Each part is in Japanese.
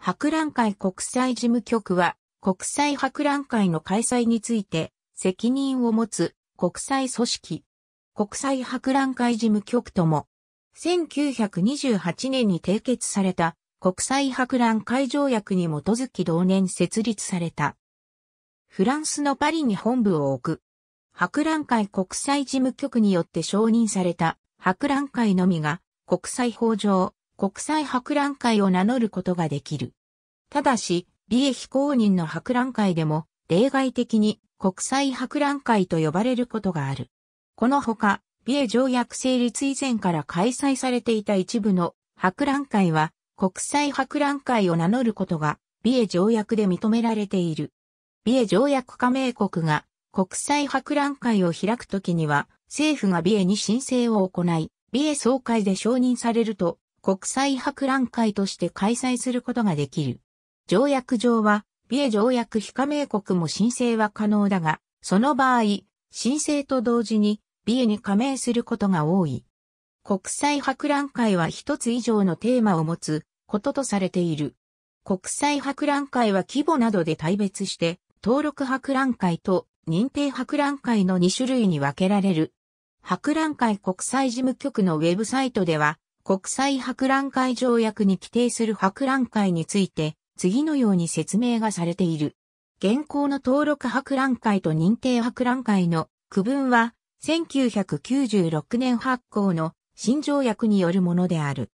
博覧会国際事務局は、国際博覧会の開催について、責任を持つ国際組織。国際博覧会事務局とも、1928年に締結された国際博覧会条約に基づき同年設立された。フランスのパリに本部を置く。博覧会国際事務局によって承認された博覧会のみが国際法上国際博覧会を名乗ることができる。ただし、美利非公認の博覧会でも、例外的に国際博覧会と呼ばれることがある。このほか、美瑛条約成立以前から開催されていた一部の博覧会は、国際博覧会を名乗ることが、美瑛条約で認められている。美瑛条約加盟国が国際博覧会を開くときには、政府が美瑛に申請を行い、美瑛総会で承認されると、国際博覧会として開催することができる。条約上は、ビエ条約非加盟国も申請は可能だが、その場合、申請と同時に、ビエに加盟することが多い。国際博覧会は一つ以上のテーマを持つこととされている。国際博覧会は規模などで大別して、登録博覧会と認定博覧会の2種類に分けられる。博覧会国際事務局のウェブサイトでは、国際博覧会条約に規定する博覧会について、次のように説明がされている。現行の登録博覧会と認定博覧会の区分は、1996年発行の新条約によるものである。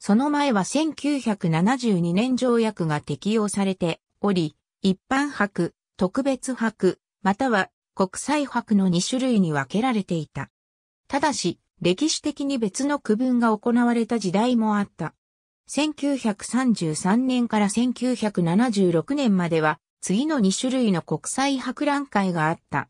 その前は1972年条約が適用されており、一般博、特別博、または国際博の2種類に分けられていた。ただし、歴史的に別の区分が行われた時代もあった。1933年から1976年までは、次の2種類の国際博覧会があった。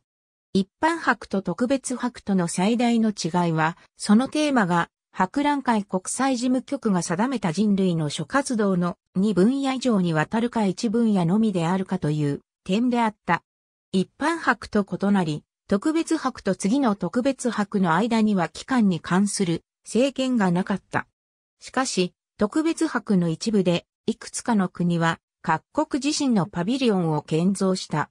一般博と特別博との最大の違いは、そのテーマが、博覧会国際事務局が定めた人類の諸活動の2分野以上にわたるか1分野のみであるかという点であった。一般博と異なり、特別博と次の特別博の間には期間に関する制限がなかった。しかし、特別博の一部で、いくつかの国は、各国自身のパビリオンを建造した。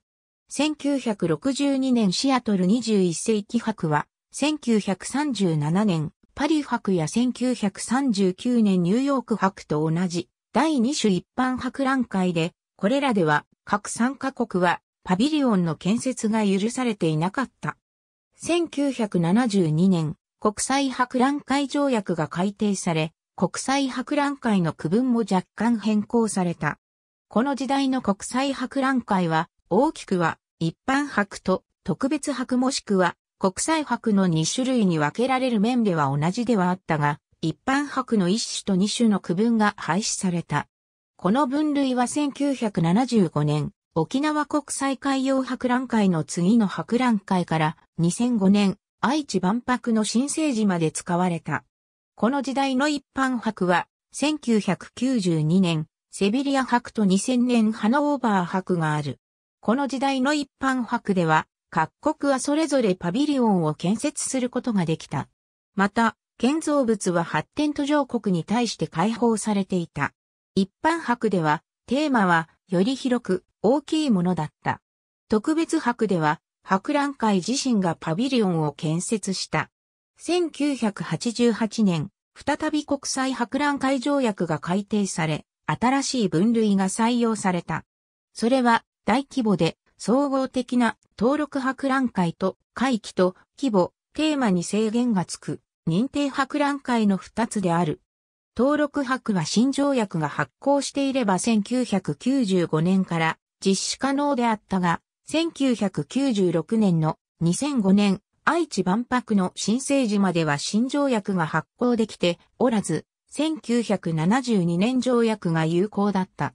1962年シアトル21世紀博は、1937年パリ博や1939年ニューヨーク博と同じ第2種一般博覧会で、これらでは各参加国はパビリオンの建設が許されていなかった。1972年、国際博覧会条約が改定され、国際博覧会の区分も若干変更された。この時代の国際博覧会は、大きくは一般博と特別博もしくは国際博の2種類に分けられる面では同じではあったが、一般博の1種と2種の区分が廃止された。この分類は1975年、沖縄国際海洋博覧会の次の博覧会から2005年愛知万博の新生児まで使われた。この時代の一般博は1992年セビリア博と2000年ハノーバー博がある。この時代の一般博では各国はそれぞれパビリオンを建設することができた。また、建造物は発展途上国に対して開放されていた。一般博では、テーマはより広く大きいものだった。特別博では博覧会自身がパビリオンを建設した。1988年、再び国際博覧会条約が改定され、新しい分類が採用された。それは大規模で総合的な登録博覧会と会期と規模、テーマに制限がつく認定博覧会の2つである。登録博は新条約が発行していれば1995年から実施可能であったが、1996年の2005年愛知万博の新生時までは新条約が発行できておらず、1972年条約が有効だった。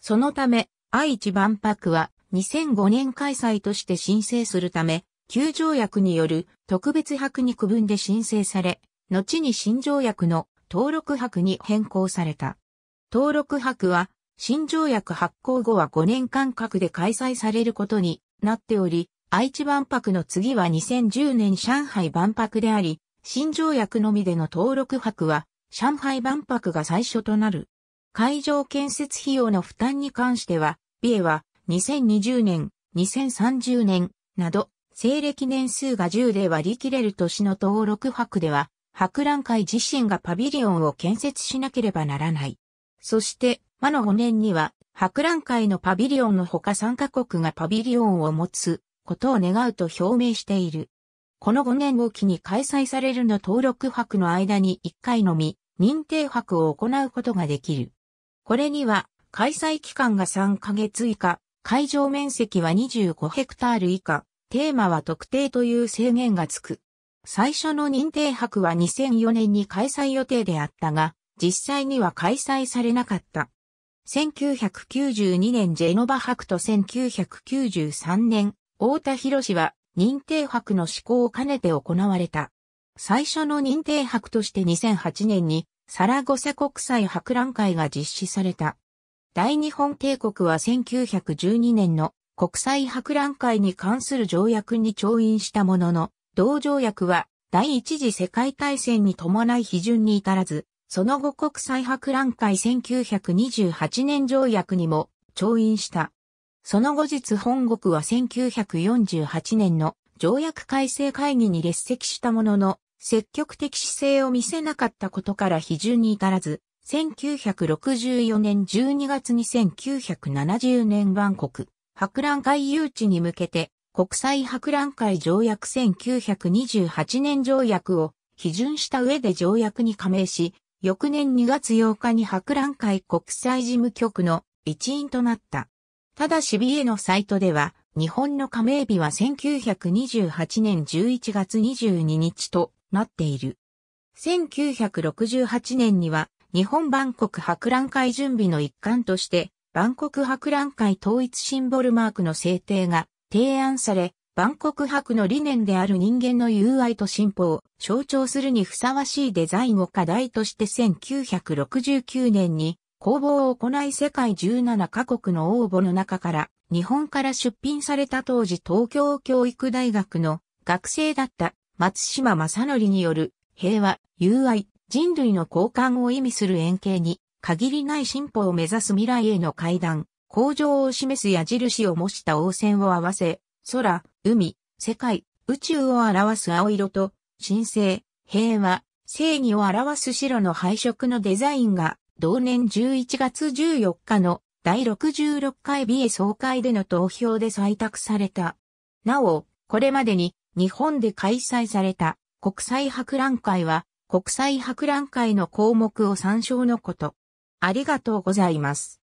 そのため、愛知万博は2005年開催として申請するため、旧条約による特別博に区分で申請され、後に新条約の登録博に変更された。登録博は、新条約発行後は5年間隔で開催されることになっており、愛知万博の次は2010年上海万博であり、新条約のみでの登録博は、上海万博が最初となる。会場建設費用の負担に関しては、美瑛は2020年、2030年など、西暦年数が10で割り切れる年の登録博では、博覧会自身がパビリオンを建設しなければならない。そして、魔の5年には、博覧会のパビリオンのほか3カ国がパビリオンを持つことを願うと表明している。この5年を機に開催されるの登録博の間に1回のみ、認定博を行うことができる。これには、開催期間が3ヶ月以下、会場面積は25ヘクタール以下、テーマは特定という制限がつく。最初の認定博は2004年に開催予定であったが、実際には開催されなかった。1992年ジェノバ博と1993年、大田博士は認定博の施行を兼ねて行われた。最初の認定博として2008年にサラゴサ国際博覧会が実施された。大日本帝国は1912年の国際博覧会に関する条約に調印したものの、同条約は第一次世界大戦に伴い批准に至らず、その後国際博覧会1928年条約にも調印した。その後日本国は1948年の条約改正会議に列席したものの、積極的姿勢を見せなかったことから批准に至らず、1964年12月に1970年万国博覧会誘致に向けて国際博覧会条約1928年条約を批准した上で条約に加盟し、翌年2月8日に博覧会国際事務局の一員となった。ただし BA のサイトでは、日本の加盟日は1928年11月22日となっている。1968年には、日本万国博覧会準備の一環として、万国博覧会統一シンボルマークの制定が提案され、万国博の理念である人間の友愛と進歩を象徴するにふさわしいデザインを課題として1969年に公募を行い世界17カ国の応募の中から日本から出品された当時東京教育大学の学生だった松島正則による平和、友愛、人類の交換を意味する円形に限りない進歩を目指す未来への階段工場を示す矢印を模した応線を合わせ、空、海、世界、宇宙を表す青色と、神聖、平和、正義を表す白の配色のデザインが、同年11月14日の第66回美恵総会での投票で採択された。なお、これまでに日本で開催された国際博覧会は国際博覧会の項目を参照のこと。ありがとうございます。